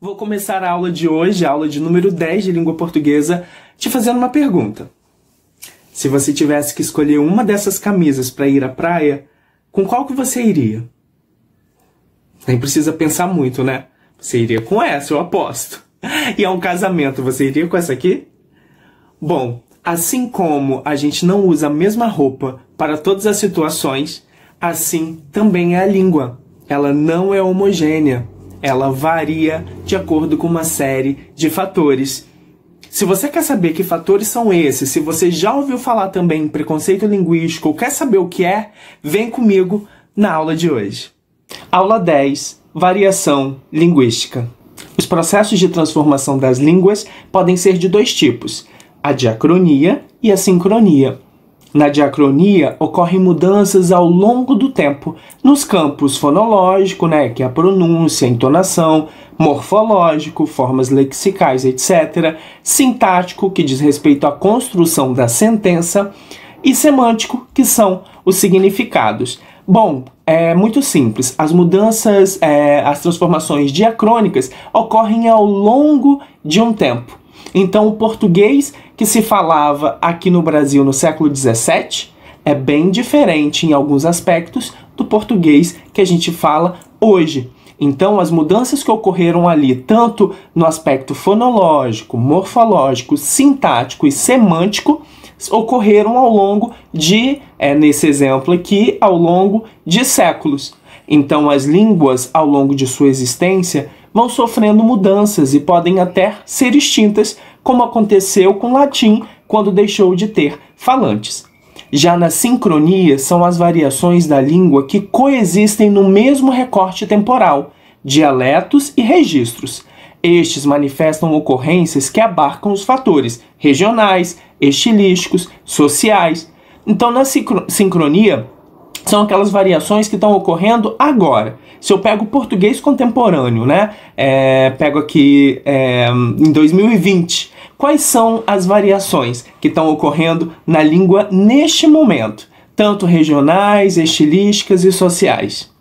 Vou começar a aula de hoje, a aula de número 10 de língua portuguesa, te fazendo uma pergunta. Se você tivesse que escolher uma dessas camisas para ir à praia, com qual que você iria? Nem precisa pensar muito, né? Você iria com essa, eu aposto. E é um casamento, você iria com essa aqui? Bom, assim como a gente não usa a mesma roupa para todas as situações, assim também é a língua. Ela não é homogênea ela varia de acordo com uma série de fatores. Se você quer saber que fatores são esses, se você já ouviu falar também em preconceito linguístico ou quer saber o que é, vem comigo na aula de hoje. Aula 10 Variação Linguística. Os processos de transformação das línguas podem ser de dois tipos: a diacronia e a sincronia. Na diacronia, ocorrem mudanças ao longo do tempo nos campos fonológico, né, que é a pronúncia, a entonação, morfológico, formas lexicais, etc., sintático, que diz respeito à construção da sentença, e semântico, que são os significados. Bom, é muito simples. As mudanças, é, as transformações diacrônicas ocorrem ao longo de um tempo. Então, o português que se falava aqui no Brasil no século XVII é bem diferente em alguns aspectos do português que a gente fala hoje. Então, as mudanças que ocorreram ali, tanto no aspecto fonológico, morfológico, sintático e semântico, ocorreram ao longo de, é, nesse exemplo aqui, ao longo de séculos. Então, as línguas, ao longo de sua existência, vão sofrendo mudanças e podem até ser extintas, como aconteceu com o latim quando deixou de ter falantes. Já na sincronia, são as variações da língua que coexistem no mesmo recorte temporal, dialetos e registros. Estes manifestam ocorrências que abarcam os fatores regionais, estilísticos, sociais. Então, na sincronia, são aquelas variações que estão ocorrendo agora. Se eu pego português contemporâneo, né? É, pego aqui é, em 2020. Quais são as variações que estão ocorrendo na língua neste momento? Tanto regionais, estilísticas e sociais.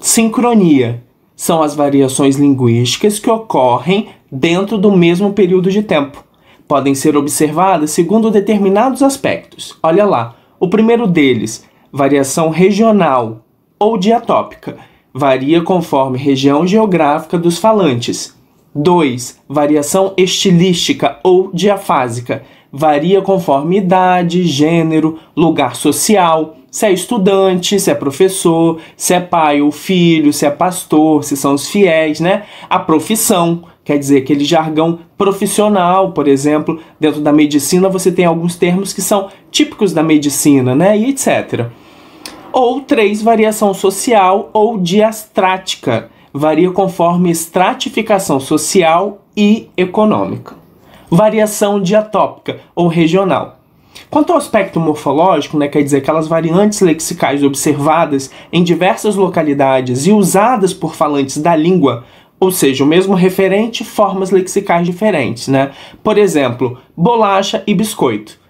Sincronia são as variações linguísticas que ocorrem dentro do mesmo período de tempo. Podem ser observadas segundo determinados aspectos. Olha lá, o primeiro deles variação regional ou diatópica, varia conforme região geográfica dos falantes. 2. Variação estilística ou diafásica, varia conforme idade, gênero, lugar social, se é estudante, se é professor, se é pai ou filho, se é pastor, se são os fiéis, né? A profissão, quer dizer, aquele jargão profissional, por exemplo, dentro da medicina você tem alguns termos que são típicos da medicina, né? E etc. Ou três Variação social ou diastrática. Varia conforme estratificação social e econômica. Variação diatópica ou regional. Quanto ao aspecto morfológico, né, quer dizer aquelas variantes lexicais observadas em diversas localidades e usadas por falantes da língua, ou seja, o mesmo referente, formas lexicais diferentes, né? Por exemplo, bolacha e biscoito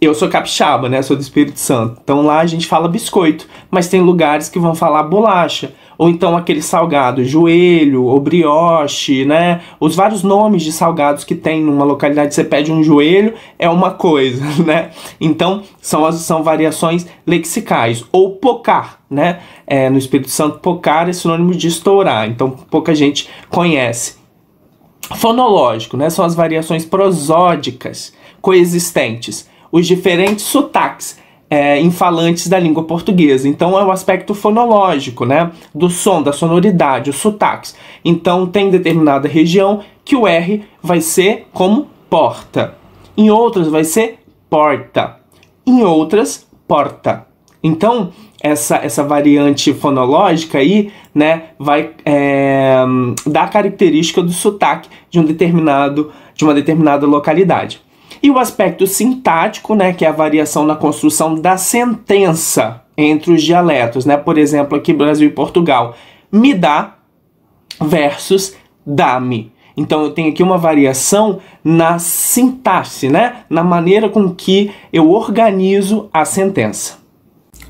eu sou capixaba, né? Sou do Espírito Santo. Então lá a gente fala biscoito, mas tem lugares que vão falar bolacha, ou então aquele salgado, joelho, ou brioche, né? Os vários nomes de salgados que tem numa localidade. Você pede um joelho, é uma coisa, né? Então são as são variações lexicais, ou pocar, né? É, no Espírito Santo, pocar é sinônimo de estourar, então pouca gente conhece. Fonológico, né? São as variações prosódicas coexistentes os diferentes sotaques é, em falantes da língua portuguesa. Então é o aspecto fonológico, né? Do som, da sonoridade, os sotaques. Então tem determinada região que o R vai ser como porta. Em outras vai ser porta. Em outras, porta. Então, essa, essa variante fonológica aí, né, vai é, dar a característica do sotaque de um determinado de uma determinada localidade. E o aspecto sintático, né, que é a variação na construção da sentença entre os dialetos, né? Por exemplo, aqui Brasil e Portugal, me dá versus dá-me. Então eu tenho aqui uma variação na sintaxe, né? Na maneira com que eu organizo a sentença.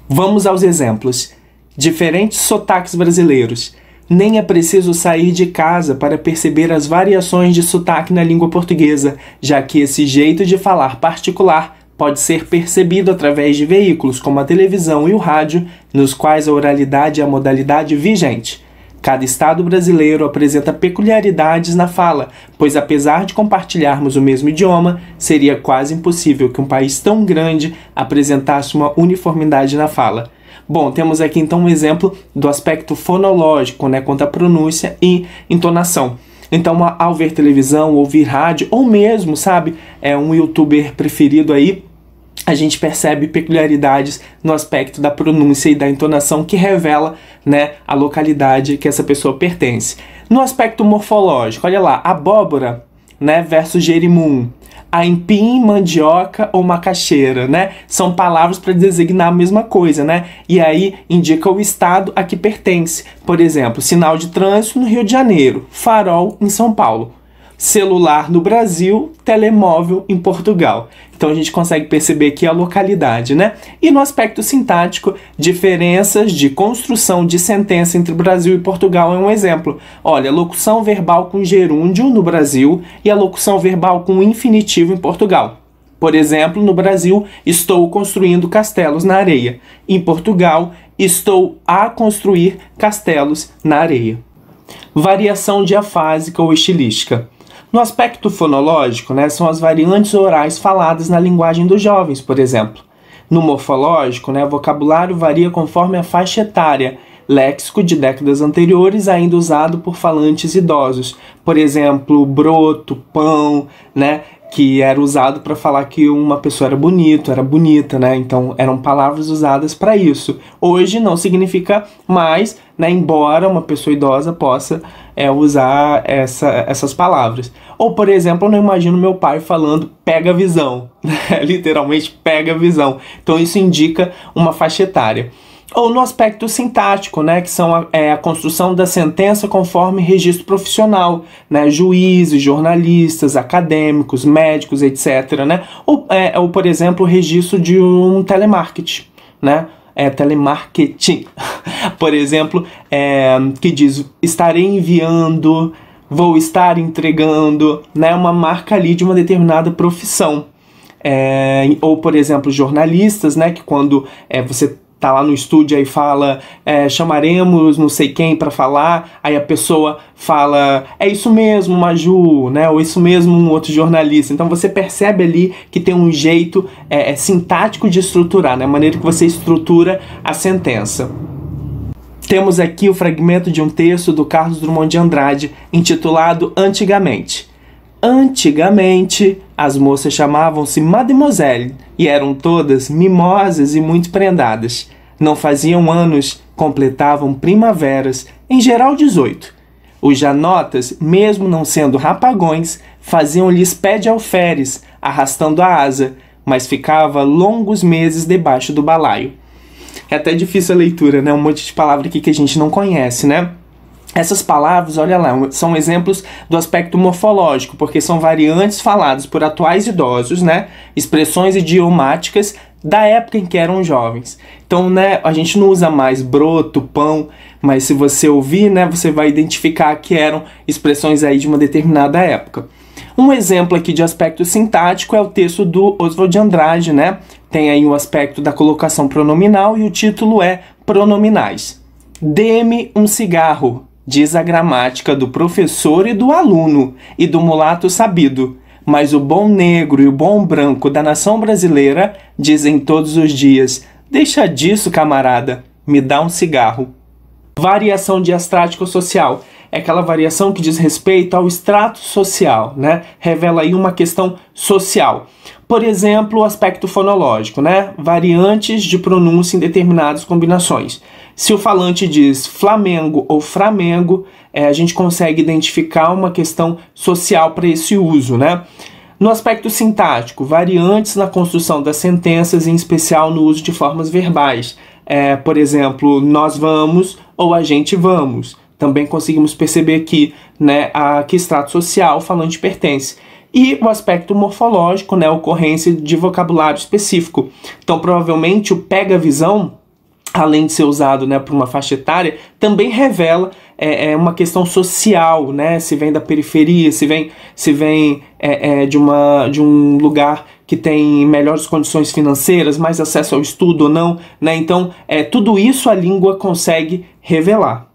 Vamos aos exemplos. Diferentes sotaques brasileiros nem é preciso sair de casa para perceber as variações de sotaque na língua portuguesa, já que esse jeito de falar particular pode ser percebido através de veículos como a televisão e o rádio, nos quais a oralidade é a modalidade vigente. Cada estado brasileiro apresenta peculiaridades na fala, pois apesar de compartilharmos o mesmo idioma, seria quase impossível que um país tão grande apresentasse uma uniformidade na fala. Bom, temos aqui então um exemplo do aspecto fonológico, né, quanto à pronúncia e entonação. Então, ao ver televisão, ouvir rádio, ou mesmo, sabe, é um youtuber preferido aí, a gente percebe peculiaridades no aspecto da pronúncia e da entonação que revela né, a localidade que essa pessoa pertence. No aspecto morfológico, olha lá, abóbora né, versus gerimum aipim, mandioca ou macaxeira, né? São palavras para designar a mesma coisa, né? E aí indica o estado a que pertence. Por exemplo, sinal de trânsito no Rio de Janeiro, farol em São Paulo celular no Brasil, telemóvel em Portugal. Então a gente consegue perceber aqui a localidade, né? E no aspecto sintático, diferenças de construção de sentença entre Brasil e Portugal é um exemplo. Olha, locução verbal com gerúndio no Brasil e a locução verbal com infinitivo em Portugal. Por exemplo, no Brasil, estou construindo castelos na areia. Em Portugal, estou a construir castelos na areia. Variação diafásica ou estilística. No aspecto fonológico, né, são as variantes orais faladas na linguagem dos jovens, por exemplo. No morfológico, né, o vocabulário varia conforme a faixa etária, léxico de décadas anteriores ainda usado por falantes idosos, por exemplo, broto, pão, né, que era usado para falar que uma pessoa era bonito, era bonita, né? Então eram palavras usadas para isso. Hoje não significa mais, né? Embora uma pessoa idosa possa é, usar essa, essas palavras. Ou por exemplo, eu não imagino meu pai falando pega visão, né? literalmente pega visão. Então isso indica uma faixa etária ou no aspecto sintático, né, que são a, é, a, construção da sentença conforme registro profissional, né, juízes, jornalistas, acadêmicos, médicos, etc. Né, ou, é, ou, por exemplo, o registro de um telemarketing, né, é, telemarketing, por exemplo, é, que diz estarei enviando, vou estar entregando, né, uma marca ali de uma determinada profissão. É, ou por exemplo jornalistas né que quando é, você tá lá no estúdio aí fala é, chamaremos não sei quem para falar aí a pessoa fala é isso mesmo Maju né ou isso mesmo um outro jornalista então você percebe ali que tem um jeito é, é, sintático de estruturar né a maneira que você estrutura a sentença temos aqui o fragmento de um texto do Carlos Drummond de Andrade intitulado Antigamente antigamente as moças chamavam-se Mademoiselle e eram todas mimosas e muito prendadas. Não faziam anos, completavam primaveras, em geral 18. Os janotas, mesmo não sendo rapagões, faziam-lhes pé de alferes, arrastando a asa, mas ficava longos meses debaixo do balaio. É até difícil a leitura, né? Um monte de palavra aqui que a gente não conhece, né? Essas palavras, olha lá, são exemplos do aspecto morfológico, porque são variantes faladas por atuais idosos, né? Expressões idiomáticas da época em que eram jovens. Então, né, a gente não usa mais broto, pão, mas se você ouvir, né, você vai identificar que eram expressões aí de uma determinada época. Um exemplo aqui de aspecto sintático é o texto do Oswald de Andrade, né? Tem aí o aspecto da colocação pronominal e o título é Pronominais. Dê-me um cigarro, diz a gramática do professor e do aluno e do mulato sabido, mas o bom negro e o bom branco da nação brasileira dizem todos os dias: Deixa disso, camarada, me dá um cigarro. Variação diastrático social é aquela variação que diz respeito ao extrato social, né? Revela aí uma questão social. Por exemplo, o aspecto fonológico, né? Variantes de pronúncia em determinadas combinações. Se o falante diz Flamengo ou Flamengo, é, a gente consegue identificar uma questão social para esse uso, né? No aspecto sintático, variantes na construção das sentenças, em especial no uso de formas verbais. É, por exemplo, nós vamos ou a gente vamos. Também conseguimos perceber aqui né, a que extrato social o falante pertence. E o aspecto morfológico, né, ocorrência de vocabulário específico. Então, provavelmente, o pega-visão além de ser usado né, por uma faixa etária, também revela é, é, uma questão social, né? Se vem da periferia, se vem, se vem é, é, de, uma, de um lugar que tem melhores condições financeiras, mais acesso ao estudo ou não, né? Então, é, tudo isso a língua consegue revelar.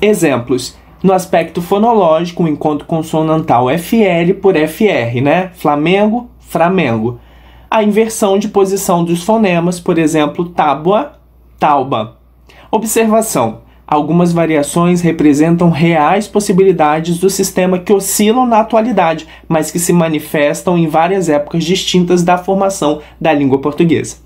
Exemplos. No aspecto fonológico, o encontro consonantal FL por FR, né? Flamengo, Flamengo a inversão de posição dos fonemas, por exemplo, tábua, Tauba. Observação: algumas variações representam reais possibilidades do sistema que oscilam na atualidade, mas que se manifestam em várias épocas distintas da formação da língua portuguesa.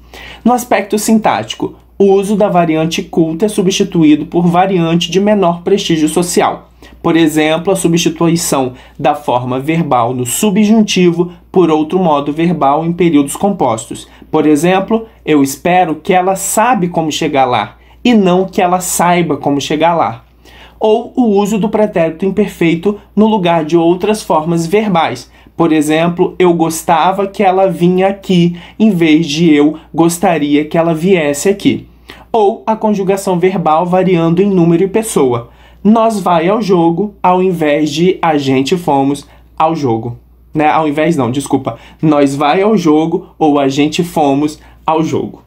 No aspecto sintático, o uso da variante culta é substituído por variante de menor prestígio social. Por exemplo, a substituição da forma verbal no subjuntivo por outro modo verbal em períodos compostos, por exemplo, eu espero que ela sabe como chegar lá e não que ela saiba como chegar lá. Ou o uso do pretérito imperfeito no lugar de outras formas verbais. Por exemplo, eu gostava que ela vinha aqui, em vez de eu gostaria que ela viesse aqui. Ou a conjugação verbal variando em número e pessoa. Nós vai ao jogo, ao invés de a gente fomos ao jogo. Né? Ao invés, não, desculpa. Nós vai ao jogo ou a gente fomos ao jogo.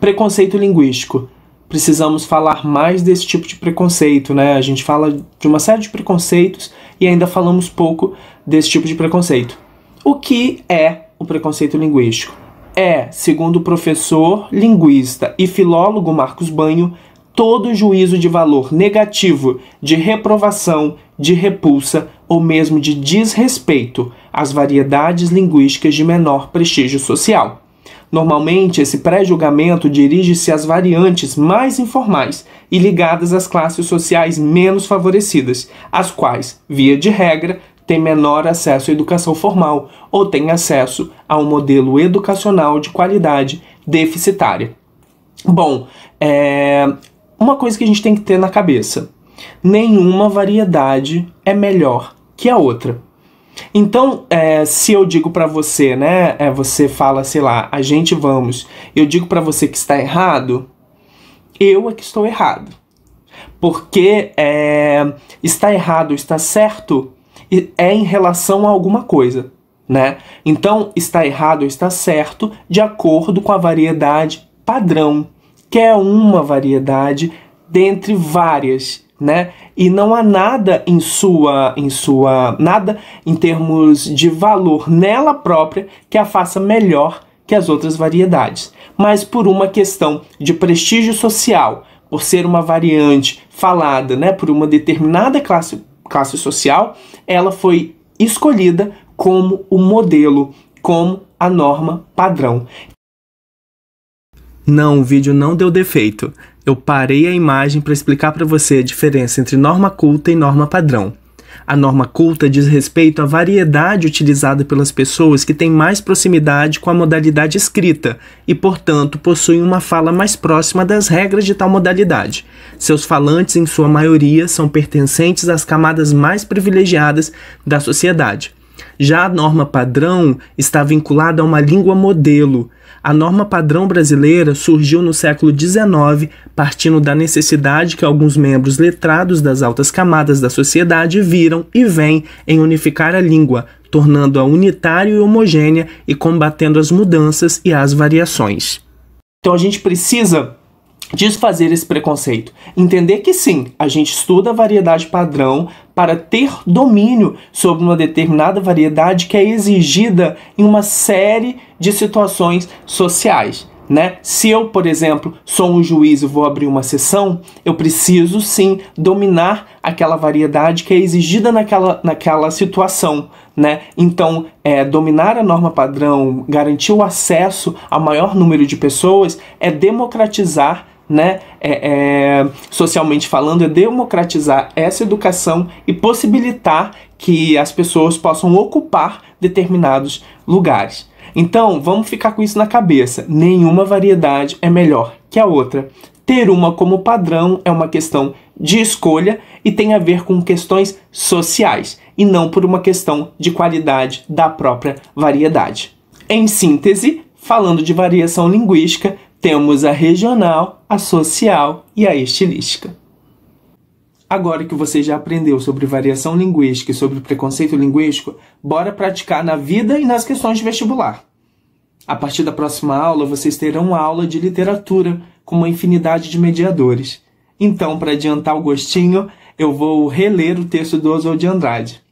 Preconceito linguístico. Precisamos falar mais desse tipo de preconceito, né? A gente fala de uma série de preconceitos e ainda falamos pouco desse tipo de preconceito. O que é o preconceito linguístico? É, segundo o professor, linguista e filólogo Marcos Banho, todo juízo de valor negativo, de reprovação, de repulsa ou mesmo de desrespeito às variedades linguísticas de menor prestígio social. Normalmente, esse pré-julgamento dirige-se às variantes mais informais e ligadas às classes sociais menos favorecidas, as quais, via de regra, têm menor acesso à educação formal ou têm acesso a um modelo educacional de qualidade deficitária. Bom, é... uma coisa que a gente tem que ter na cabeça: nenhuma variedade é melhor que a outra. Então, é, se eu digo para você, né, é, você fala, sei lá, a gente vamos, eu digo para você que está errado, eu é que estou errado. Porque é, está errado, está certo, é em relação a alguma coisa, né? Então, está errado, está certo, de acordo com a variedade padrão, que é uma variedade dentre várias né? E não há nada em sua em sua nada em termos de valor nela própria que a faça melhor que as outras variedades, mas por uma questão de prestígio social, por ser uma variante falada, né, por uma determinada classe classe social, ela foi escolhida como o modelo, como a norma padrão. Não, o vídeo não deu defeito eu parei a imagem para explicar para você a diferença entre norma culta e norma padrão. A norma culta diz respeito à variedade utilizada pelas pessoas que têm mais proximidade com a modalidade escrita e, portanto, possuem uma fala mais próxima das regras de tal modalidade. Seus falantes, em sua maioria, são pertencentes às camadas mais privilegiadas da sociedade. Já a norma padrão está vinculada a uma língua modelo. A norma padrão brasileira surgiu no século XIX, partindo da necessidade que alguns membros letrados das altas camadas da sociedade viram e veem em unificar a língua, tornando-a unitária e homogênea e combatendo as mudanças e as variações. Então a gente precisa desfazer esse preconceito. Entender que sim, a gente estuda a variedade padrão para ter domínio sobre uma determinada variedade que é exigida em uma série de situações sociais. Né? Se eu, por exemplo, sou um juiz e vou abrir uma sessão, eu preciso sim dominar aquela variedade que é exigida naquela, naquela situação. Né? Então, é, dominar a norma padrão, garantir o acesso a maior número de pessoas, é democratizar né, é, é, socialmente falando, é democratizar essa educação e possibilitar que as pessoas possam ocupar determinados lugares. Então, vamos ficar com isso na cabeça. Nenhuma variedade é melhor que a outra. Ter uma como padrão é uma questão de escolha e tem a ver com questões sociais e não por uma questão de qualidade da própria variedade. Em síntese, falando de variação linguística, temos a regional, a social e a estilística. Agora que você já aprendeu sobre variação linguística e sobre preconceito linguístico, bora praticar na vida e nas questões de vestibular. A partir da próxima aula, vocês terão uma aula de literatura com uma infinidade de mediadores. Então, para adiantar o gostinho, eu vou reler o texto do Oswald de Andrade.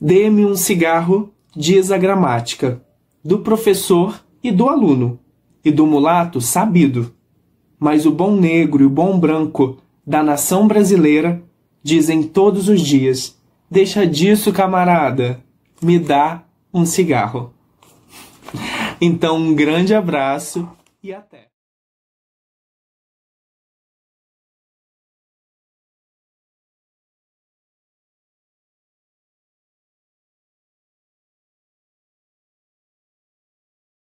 Dê-me um cigarro, diz a gramática, do professor e do aluno e do mulato sabido, mas o bom negro e o bom branco da nação brasileira dizem todos os dias: Deixa disso, camarada, me dá um cigarro. Então, um grande abraço e até!